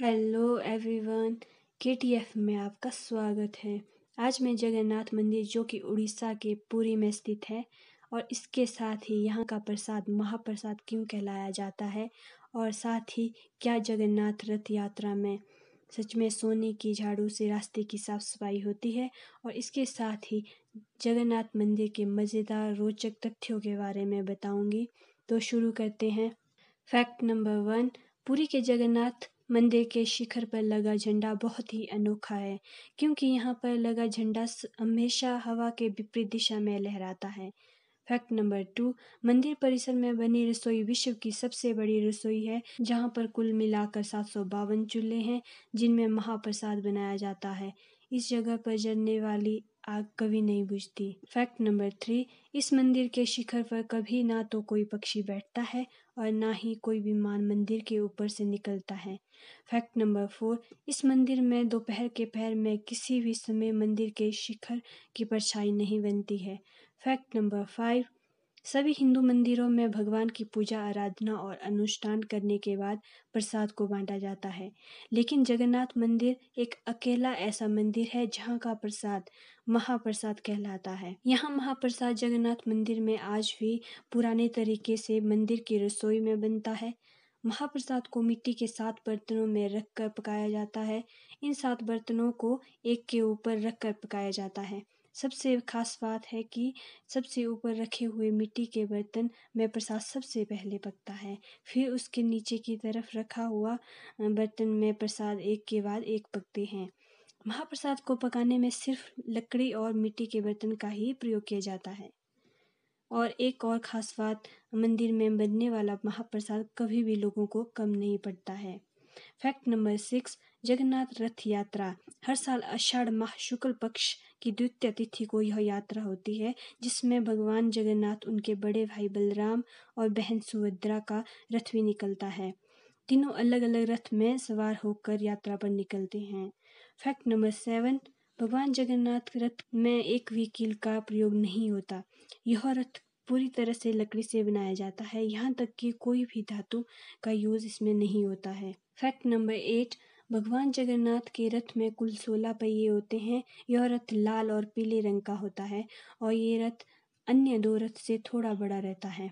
hello everyone केटीएफ में आपका स्वागत है आज मैं जगन्नाथ मंदिर जो कि उड़ीसा के पुरी में स्थित है और इसके साथ ही यहाँ का प्रसाद महाप्रसाद क्यों कहलाया जाता है और साथ ही क्या जगन्नाथ रथ यात्रा में सच में सोने की झाड़ू से रास्ते की साफ सफाई होती है और इसके साथ ही जगन्नाथ मंदिर के मज़ेदार रोचक तथ्यों के बारे में बताऊंगी तो शुरू करते हैं फैक्ट नंबर वन पुरी के जगन्नाथ मंदिर के शिखर पर लगा झंडा बहुत ही अनोखा है क्योंकि यहाँ पर लगा झंडा हमेशा हवा के विपरीत दिशा में लहराता है फैक्ट नंबर टू मंदिर परिसर में बनी रसोई विश्व की सबसे बड़ी रसोई है जहाँ पर कुल मिलाकर सात सौ बावन चूल्हे हैं जिनमें महाप्रसाद बनाया जाता है इस जगह पर जलने वाली आग कभी नहीं बुझती फैक्ट नंबर थ्री इस मंदिर के शिखर पर कभी ना तो कोई पक्षी बैठता है और ना ही कोई विमान मंदिर के ऊपर से निकलता है फैक्ट नंबर फोर इस मंदिर में दोपहर के पहर में किसी भी समय मंदिर के शिखर की परछाई नहीं बनती है फैक्ट नंबर फाइव सभी हिंदू मंदिरों में भगवान की पूजा आराधना और अनुष्ठान करने के बाद प्रसाद को बांटा जाता है लेकिन जगन्नाथ मंदिर एक अकेला ऐसा मंदिर है जहाँ का प्रसाद महाप्रसाद कहलाता है यहाँ महाप्रसाद जगन्नाथ मंदिर में आज भी पुराने तरीके से मंदिर की रसोई में बनता है महाप्रसाद को मिट्टी के सात बर्तनों में रख कर पकाया जाता है इन सात बर्तनों को एक के ऊपर रखकर पकाया जाता है सबसे खास बात है कि सबसे ऊपर रखे हुए मिट्टी के बर्तन में प्रसाद सबसे पहले पकता है फिर उसके नीचे की तरफ रखा हुआ बर्तन में प्रसाद एक के बाद एक पकते हैं महाप्रसाद को पकाने में सिर्फ लकड़ी और मिट्टी के बर्तन का ही प्रयोग किया जाता है और एक और खास बात मंदिर में बनने वाला महाप्रसाद कभी भी लोगों को कम नहीं पड़ता है फैक्ट नंबर सिक्स जगन्नाथ रथ यात्रा हर साल अषाढ़ माह शुक्ल पक्ष की द्वितीय तिथि को यह यात्रा होती है जिसमें भगवान जगन्नाथ उनके बड़े भाई बलराम और बहन सुभद्रा का रथ भी निकलता है तीनों अलग अलग रथ में सवार होकर यात्रा पर निकलते हैं फैक्ट नंबर सेवन भगवान जगन्नाथ रथ में एक भी का प्रयोग नहीं होता यह रथ पूरी तरह से लकड़ी से बनाया जाता है यहाँ तक कि कोई भी धातु का यूज़ इसमें नहीं होता है फैक्ट नंबर एट भगवान जगन्नाथ के रथ में कुल सोलह पहिए होते हैं यह रथ लाल और पीले रंग का होता है और ये रथ अन्य दो रथ से थोड़ा बड़ा रहता है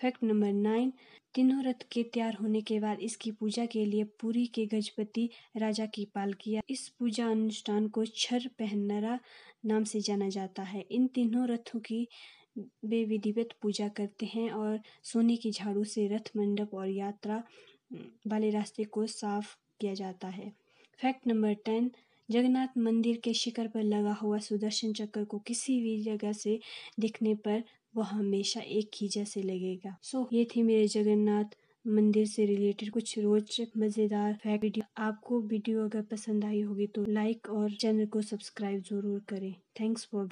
फैक्ट नंबर नाइन तीनों रथ के तैयार होने के बाद इसकी पूजा के लिए पूरी के गजपति राजा की पालकिया इस पूजा अनुष्ठान को छर पहनरा नाम से जाना जाता है इन तीनों रथों की वे विधिवत पूजा करते हैं और सोने की झाड़ू से रथ मंडप और यात्रा वाले रास्ते को साफ किया जाता है फैक्ट नंबर टेन जगन्नाथ मंदिर के शिखर पर लगा हुआ सुदर्शन चक्र को किसी भी जगह से दिखने पर वह हमेशा एक ही जैसे लगेगा सो so, ये थे मेरे जगन्नाथ मंदिर से रिलेटेड कुछ रोचक मज़ेदार फैक्ट वीडियो आपको वीडियो अगर पसंद आई होगी तो लाइक और चैनल को सब्सक्राइब जरूर करें थैंक्स फॉर